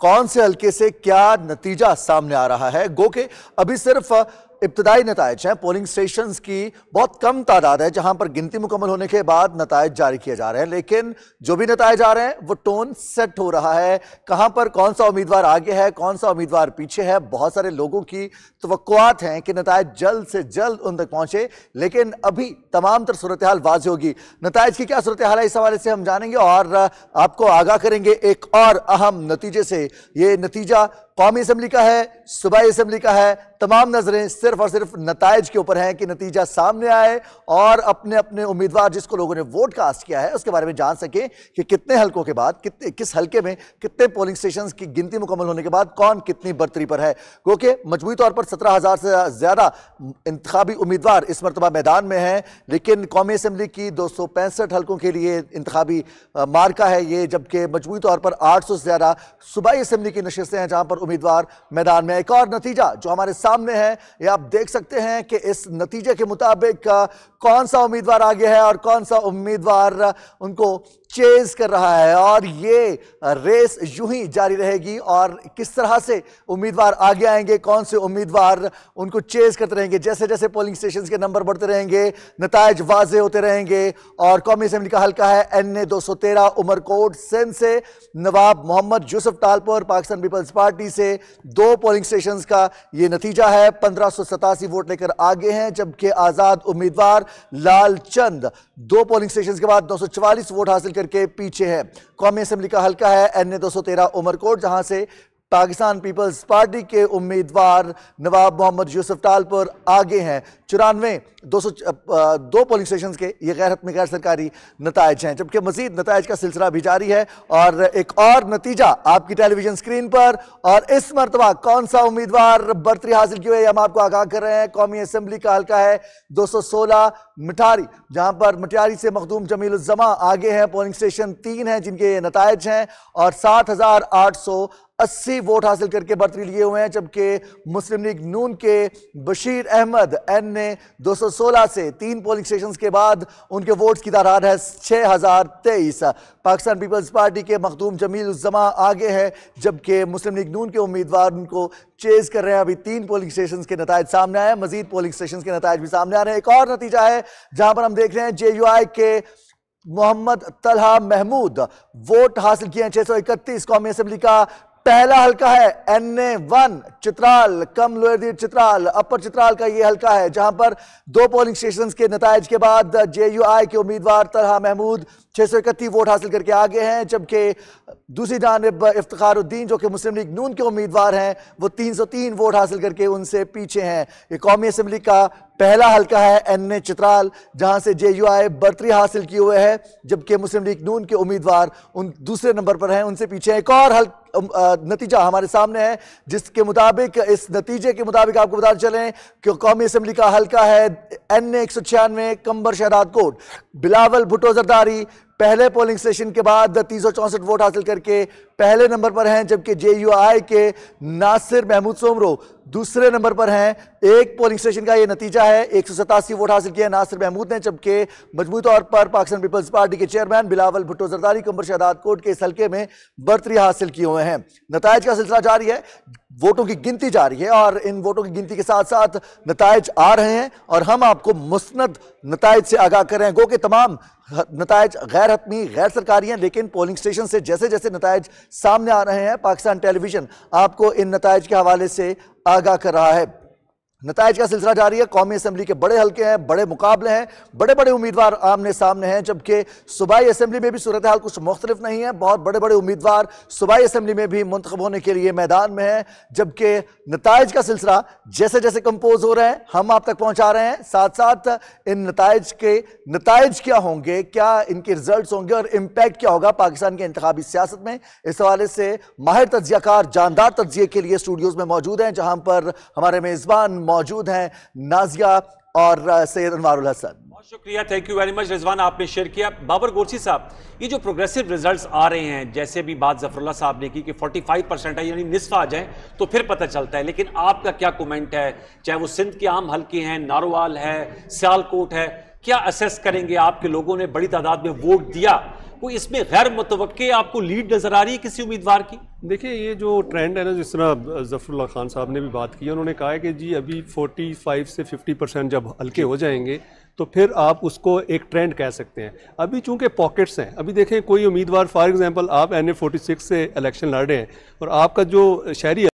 कौन से हल्के से क्या नतीजा सामने आ रहा है गो के अभी सिर्फ इब्तदाई नतज हैं पोलिंग स्टेशन की बहुत कम तादाद है जहां पर गिनती मुकम्मल होने के बाद नतज जारी किए जा रहे हैं लेकिन जो भी नतज आ रहे हैं वो टोन सेट हो रहा है कहां पर कौन सा उम्मीदवार आगे है कौन सा उम्मीदवार पीछे है बहुत सारे लोगों की तो हैं कि नतज जल्द से जल्द उन तक पहुंचे लेकिन अभी तमाम तर सूरत हाल वाज होगी नतज की क्या सूरत हाल है इस हवाले से हम जानेंगे और आपको आगाह करेंगे एक और अहम नतीजे से ये नतीजा कौमी असम्बली का है सूबाई असम्बली का है तमाम नज़रें सिर्फ और सिर्फ नतज के ऊपर हैं कि नतीजा सामने आए और अपने अपने उम्मीदवार जिसको लोगों ने वोट कास्ट किया है उसके बारे में जान सकें कि कितने हलकों के बाद कितने किस हलके में कितने पोलिंग स्टेशन की गिनती मुकम्मल होने के बाद कौन कितनी बर्तरी पर है क्योंकि मजमू तौर पर सत्रह हज़ार से ज़्यादा इंतबी उम्मीदवार इस मरतबा मैदान में हैं लेकिन कौमी असम्बली की दो सौ पैंसठ हलकों के लिए इंतबी मार्का है ये जबकि मजमू तौर पर आठ सौ से ज़्यादा सूबाई असम्बली की नशस्तें हैं जहाँ पर उम्मीदवार मैदान में एक और नतीजा जो हमारे सामने है ये आप देख सकते हैं कि इस नतीजे के मुताबिक कौन सा उम्मीदवार आगे है और कौन सा उम्मीदवार उनको चेज कर रहा है और ये रेस यूं ही जारी रहेगी और किस तरह से उम्मीदवार आगे आएंगे कौन से उम्मीदवार उनको चेज करते रहेंगे जैसे जैसे पोलिंग स्टेशन के नंबर बढ़ते रहेंगे नतज वाजे होते रहेंगे और कौमी असम्बली का हल्का है एन ए दो सौ तेरह उमरकोट सेन से नवाब मोहम्मद यूसुफ टालपुर पाकिस्तान पीपल्स पार्टी से दो पोलिंग स्टेशन का ये नतीजा है पंद्रह सौ सतासी वोट लेकर आगे हैं जबकि आज़ाद उम्मीदवार लाल चंद दो पोलिंग स्टेशन के बाद दो सौ चवालीस वोट हासिल कर करके पीछे है कौमी असम्बली का हल्का है एन ए दो सौ तेरह उमरकोट जहां से पाकिस्तान पीपल्स पार्टी के उम्मीदवार नवाब मोहम्मद यूसुफ टालपुर आगे हैं चौरानवे दो सौ दो पोलिंग स्टेशन के ये गैर हतम गैर सरकारी नतज हैं जबकि मजीद नतज का सिलसिला भी जारी है और एक और नतीजा आपकी टेलीविजन स्क्रीन पर और इस मरतबा कौन सा उम्मीदवार बर्तरी हासिल किए हम आपको आगाह कर रहे हैं कौमी असम्बली का हल्का है दो सौ सोलह मिठारी जहाँ पर मिठारी से मखदूम जमीलजमा आगे हैं पोलिंग स्टेशन तीन हैं जिनके नतज हैं और सात हज़ार आठ सौ अस्सी वोट हासिल करके बर्तरी लिए हुए हैं जबकि मुस्लिम लीग नून के बशीर अहमद एन ने दो सौ सोलह से तीन पोलिंग स्टेशन के बाद उनके वोट्स की तादाद है छः हज़ार तेईस पाकिस्तान पीपल्स पार्टी के मखदूम जमील उजमा आगे हैं जबकि मुस्लिम लीग नून के उम्मीदवार उनको चेज कर रहे हैं अभी तीन पोलिंग स्टेशन के नतज सामने आए मजीद पोलिंग स्टेशन के नतज भी सामने आ रहे हैं एक और नतीजा है जहां पर हम देख रहे हैं जे यू आई के मोहम्मद तलहा महमूद वोट हासिल किए हैं छह सौ इकतीस कौमी असम्बली का पहला हल्का है N A one Chitral cum lower Chitral upper Chitral का ये हल्का है जहां पर दो पोलिंग स्टेशन के नतज के बाद जे यू आई के उम्मीदवार तरह महमूद छह सौ इकतीस वोट हासिल करके आगे हैं जबकि दूसरी जानब इफ्तारुद्दीन जो कि मुस्लिम लीग नून के उम्मीदवार हैं वो तीन सौ तीन वोट हासिल करके उनसे पीछे हैं ये कौमी असम्बली का पहला हलका है एन ए चित्राल जहां से जे यू आई बर्तरी हासिल किए हुए हैं जबकि मुस्लिम लीग नून के उम्मीदवार उन दूसरे नंबर पर हैं उनसे पीछे एक और हल नतीजा हमारे सामने है जिसके मुताबिक इस नतीजे के मुताबिक आपको बता चलें कि कौमी असम्बली का हल्का है एन ए एक सौ छियानवे कंबर शहदाद कोट बिलावल भुटो जरदारी पहले पोलिंग स्टेशन के बाद तीन सौ वोट हासिल करके पहले नंबर पर हैं जबकि जे यू आई के नासिर महमूद सोमरो दूसरे नंबर पर हैं एक पोलिंग स्टेशन का ये नतीजा है एक सौ सतासी वोट हासिल किया नासिर महमूद ने जबकि मजमू तौर पर पाकिस्तान पीपल्स पार्टी के चेयरमैन बिलावल भुट्टो जरदारी कंबर शहदाद कोट के इस हल्के में बर्तरी हासिल किए हुए हैं नतज का सिलसिला जारी है वोटों की गिनती जा रही है और इन वोटों की गिनती के साथ साथ नतज आ रहे हैं और हम आपको मुस्ंद नतज से आगाह कर रहे हैं गो के तमाम नतज गैर हतमी गैर सरकारी हैं लेकिन पोलिंग स्टेशन से जैसे जैसे नतज सामने आ रहे हैं पाकिस्तान टेलीविजन आपको इन नतज के हवाले से आगाह कर रहा है नतज का सिलसिला जारी है कौमी असम्बली के बड़े हल्के हैं बड़े मुकाबले हैं बड़े बड़े उम्मीदवार आमने सामने हैं जबकि सूबाई असम्बली में भी सूरत हाल कुछ मुख्तलिफ नहीं है बहुत बड़े बड़े उम्मीदवार सूबाई असम्बली में भी मुंतब होने के लिए मैदान में हैं जबकि नतज का सिलसिला जैसे जैसे कंपोज हो रहे हैं हम आप तक पहुँचा रहे हैं साथ साथ इन नतज के नतज क्या होंगे क्या इनके रिजल्ट होंगे और इम्पैक्ट क्या होगा पाकिस्तान के इंतबी सियासत में इस हवाले से माहिर तजियाकार जानदार तजिए के लिए स्टूडियोज़ में मौजूद हैं जहाँ पर हमारे मेज़बान मौजूद हैं नाजिया और सैयद अनवारुल हसन बहुत शुक्रिया thank you very much Rizwan आपने शेयर किया बाबर गोरसी साहब ये जो प्रोग्रेसिव रिजल्ट्स आ रहे हैं जैसे भी बात जफरुल्ला साहब ने की कि 45 परसेंट है यानी निसफ आ जाए तो फिर पता चलता है लेकिन आपका क्या कमेंट है चाहे वो सिंध के आम हल्के हैं नारोवाल है सियालकोट है क्या असेस करेंगे आपके लोगों ने बड़ी तादाद में वोट दिया कोई इसमें गैर मुतव आपको लीड नजर आ रही है किसी उम्मीदवार की देखिए ये जो ट्रेंड है ना जिस तरह जफरुल्ला खान साहब ने भी बात की उन्होंने कहा है कि जी अभी 45 से 50 परसेंट जब हल्के हो जाएंगे तो फिर आप उसको एक ट्रेंड कह सकते हैं अभी चूंकि पॉकेट्स हैं अभी देखें कोई उम्मीदवार फॉर एग्जांपल आप एन ए से इलेक्शन लड़ रहे हैं और आपका जो शहरी